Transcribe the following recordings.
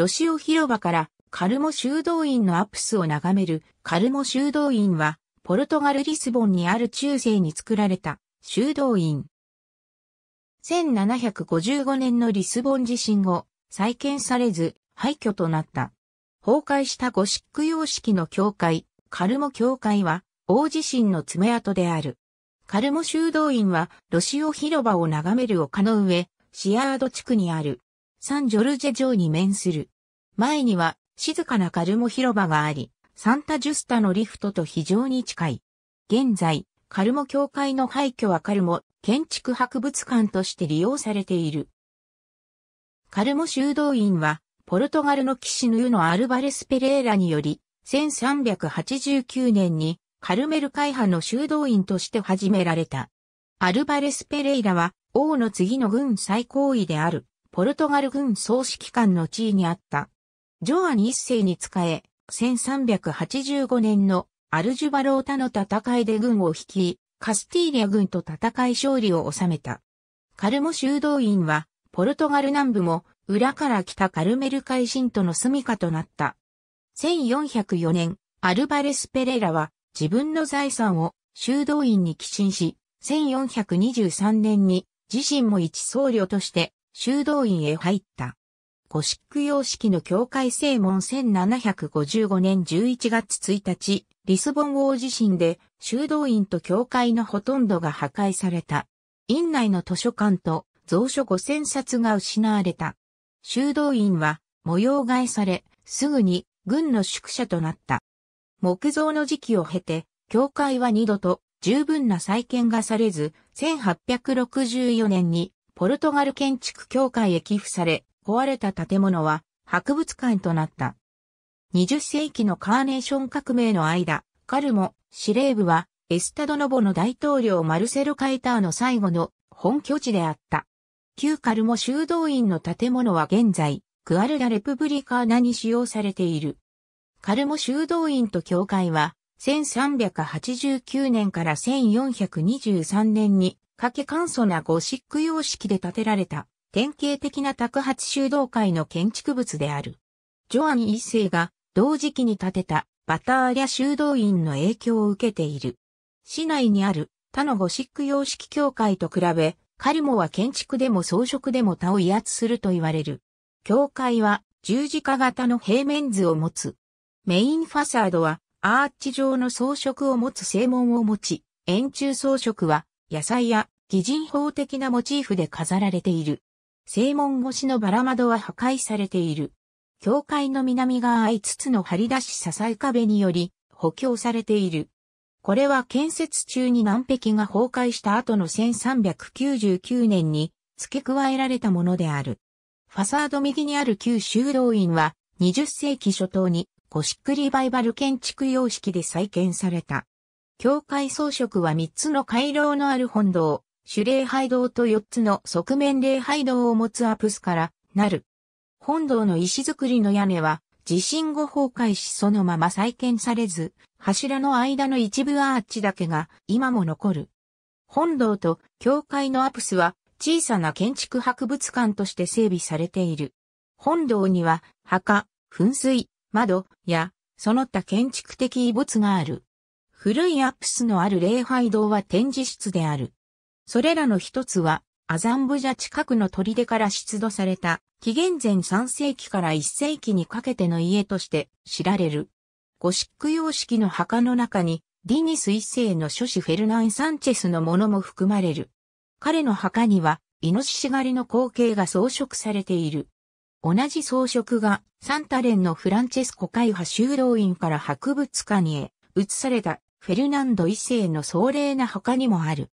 ロシオ広場からカルモ修道院のアプスを眺めるカルモ修道院は、ポルトガル・リスボンにある中世に作られた修道院。1755年のリスボン地震後、再建されず廃墟となった。崩壊したゴシック様式の教会、カルモ教会は大地震の爪痕である。カルモ修道院はロシオ広場を眺める丘の上、シアード地区にある。サンジョルジェ城に面する。前には静かなカルモ広場があり、サンタジュスタのリフトと非常に近い。現在、カルモ教会の廃墟はカルモ建築博物館として利用されている。カルモ修道院は、ポルトガルの騎士ヌーのアルバレス・ペレーラにより、1389年にカルメル会派の修道院として始められた。アルバレス・ペレイラは王の次の軍最高位であるポルトガル軍総指揮官の地位にあった。ジョアン一世に仕え、1385年のアルジュバロータの戦いで軍を率い、カスティーリア軍と戦い勝利を収めた。カルモ修道院は、ポルトガル南部も、裏から来たカルメル海進との住処となった。1404年、アルバレス・ペレラは自分の財産を修道院に寄進し、1423年に自身も一僧侶として修道院へ入った。ゴシック様式の教会正門1755年11月1日、リスボン王地震で修道院と教会のほとんどが破壊された。院内の図書館と蔵書5000冊が失われた。修道院は模様替えされ、すぐに軍の宿舎となった。木造の時期を経て、教会は二度と十分な再建がされず、1864年にポルトガル建築協会へ寄付され、壊れた建物は博物館となった。20世紀のカーネーション革命の間、カルモ、司令部はエスタドノボの大統領マルセロ・カイターの最後の本拠地であった。旧カルモ修道院の建物は現在、クアルダ・レプブリカーナに使用されている。カルモ修道院と教会は1389年から1423年にかけ簡素なゴシック様式で建てられた典型的な宅発修道会の建築物である。ジョアン一世が同時期に建てたバターリャ修道院の影響を受けている。市内にある他のゴシック様式教会と比べ、カルモは建築でも装飾でも他を威圧すると言われる。教会は十字架型の平面図を持つ。メインファサードはアーチ状の装飾を持つ正門を持ち、円柱装飾は野菜や擬人法的なモチーフで飾られている。正門越しのバラ窓は破壊されている。教会の南側5つの張り出し支え壁により補強されている。これは建設中に南壁が崩壊した後の1399年に付け加えられたものである。ファサード右にある旧修道院は20世紀初頭にゴシックリバイバル建築様式で再建された。教会装飾は3つの回廊のある本堂、主礼拝堂と4つの側面礼拝堂を持つアプスからなる。本堂の石造りの屋根は地震後崩壊しそのまま再建されず、柱の間の一部アーチだけが今も残る。本堂と教会のアプスは小さな建築博物館として整備されている。本堂には墓、噴水、窓やその他建築的遺物がある。古いアップスのある礼拝堂は展示室である。それらの一つは、アザンブジャ近くの砦から出土された、紀元前3世紀から1世紀にかけての家として知られる。ゴシック様式の墓の中に、ディニス一世の諸子フェルナン・サンチェスのものも含まれる。彼の墓には、イノシシ狩りの光景が装飾されている。同じ装飾がサンタレンのフランチェスコ会派修道院から博物館へ移されたフェルナンド一世の壮麗な墓にもある。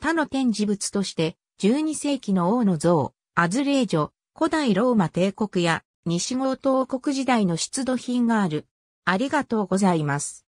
他の展示物として12世紀の王の像、アズレージョ、古代ローマ帝国や西郷東国時代の出土品がある。ありがとうございます。